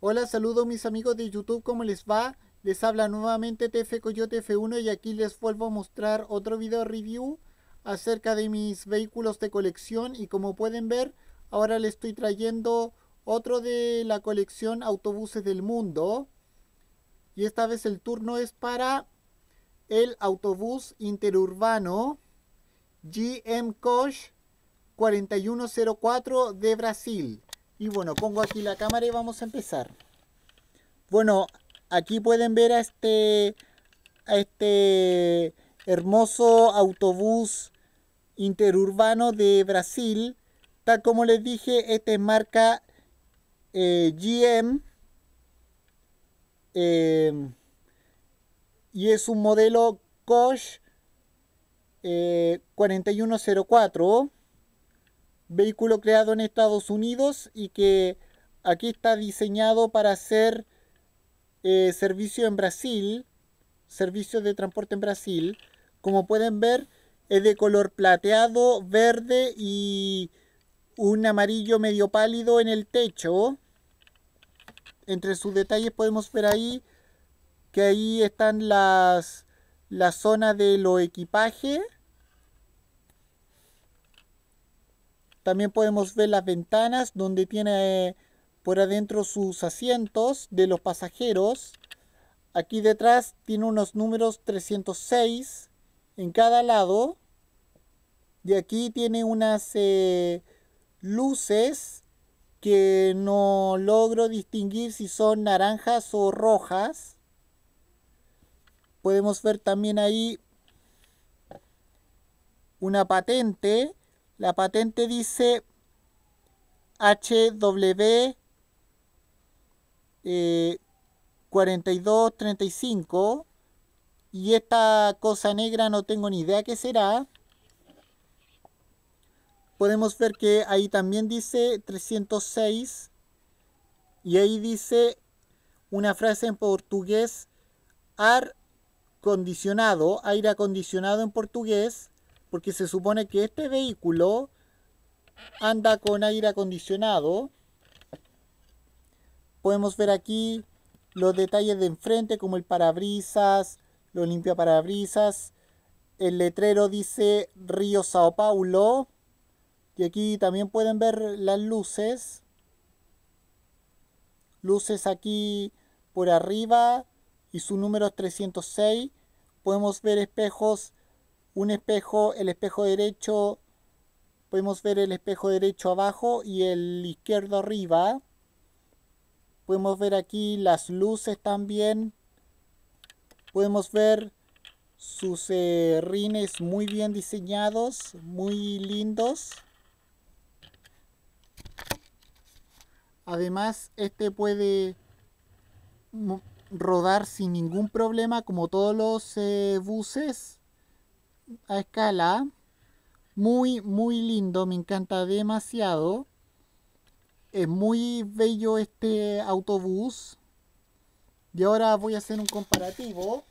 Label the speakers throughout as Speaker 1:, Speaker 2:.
Speaker 1: Hola, saludo mis amigos de YouTube, ¿cómo les va? Les habla nuevamente TF Coyote F1 y aquí les vuelvo a mostrar otro video review acerca de mis vehículos de colección y como pueden ver, ahora les estoy trayendo otro de la colección Autobuses del Mundo y esta vez el turno es para el autobús interurbano GM Coach 4104 de Brasil. Y bueno, pongo aquí la cámara y vamos a empezar. Bueno, aquí pueden ver a este, este hermoso autobús interurbano de Brasil. Tal como les dije, este es marca eh, GM. Eh, y es un modelo Koch 4104. Eh, vehículo creado en Estados Unidos y que aquí está diseñado para hacer eh, servicio en Brasil, servicio de transporte en Brasil. Como pueden ver, es de color plateado, verde y un amarillo medio pálido en el techo. Entre sus detalles podemos ver ahí que ahí están las, la zonas de lo equipaje También podemos ver las ventanas donde tiene eh, por adentro sus asientos de los pasajeros. Aquí detrás tiene unos números 306 en cada lado. Y aquí tiene unas eh, luces que no logro distinguir si son naranjas o rojas. Podemos ver también ahí una patente la patente dice HW 4235 eh, y esta cosa negra no tengo ni idea qué será. Podemos ver que ahí también dice 306 y ahí dice una frase en portugués ar condicionado, aire acondicionado en portugués porque se supone que este vehículo anda con aire acondicionado. Podemos ver aquí los detalles de enfrente como el parabrisas, lo limpia parabrisas. El letrero dice Río Sao Paulo. Y aquí también pueden ver las luces. Luces aquí por arriba y su número es 306. Podemos ver espejos un espejo, el espejo derecho, podemos ver el espejo derecho abajo y el izquierdo arriba. Podemos ver aquí las luces también. Podemos ver sus eh, rines muy bien diseñados, muy lindos. Además, este puede rodar sin ningún problema como todos los eh, buses a escala. Muy, muy lindo, me encanta demasiado. Es muy bello este autobús. Y ahora voy a hacer un comparativo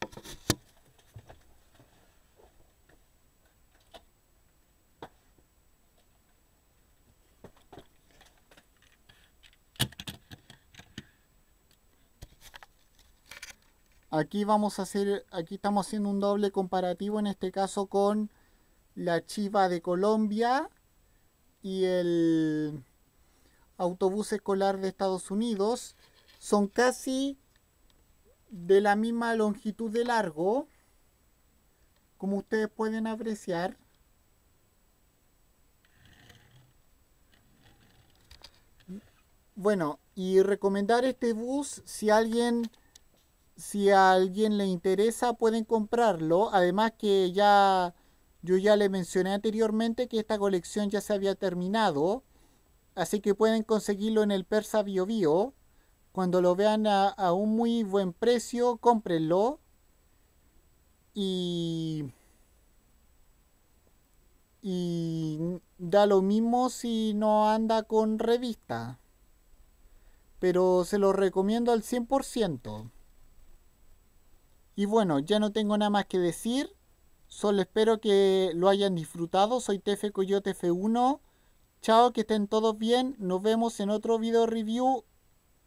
Speaker 1: Aquí vamos a hacer, aquí estamos haciendo un doble comparativo en este caso con la Chiva de Colombia y el autobús escolar de Estados Unidos. Son casi de la misma longitud de largo, como ustedes pueden apreciar. Bueno, y recomendar este bus si alguien si a alguien le interesa pueden comprarlo. Además que ya yo ya le mencioné anteriormente que esta colección ya se había terminado. Así que pueden conseguirlo en el Persa Bio Bio. Cuando lo vean a, un muy buen precio, cómprenlo. Y, y da lo mismo si no anda con revista. Pero se lo recomiendo al 100%. Y bueno, ya no tengo nada más que decir. Solo espero que lo hayan disfrutado. Soy TF Coyote F1. Chao, que estén todos bien. Nos vemos en otro video review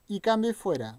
Speaker 1: y cambio fuera.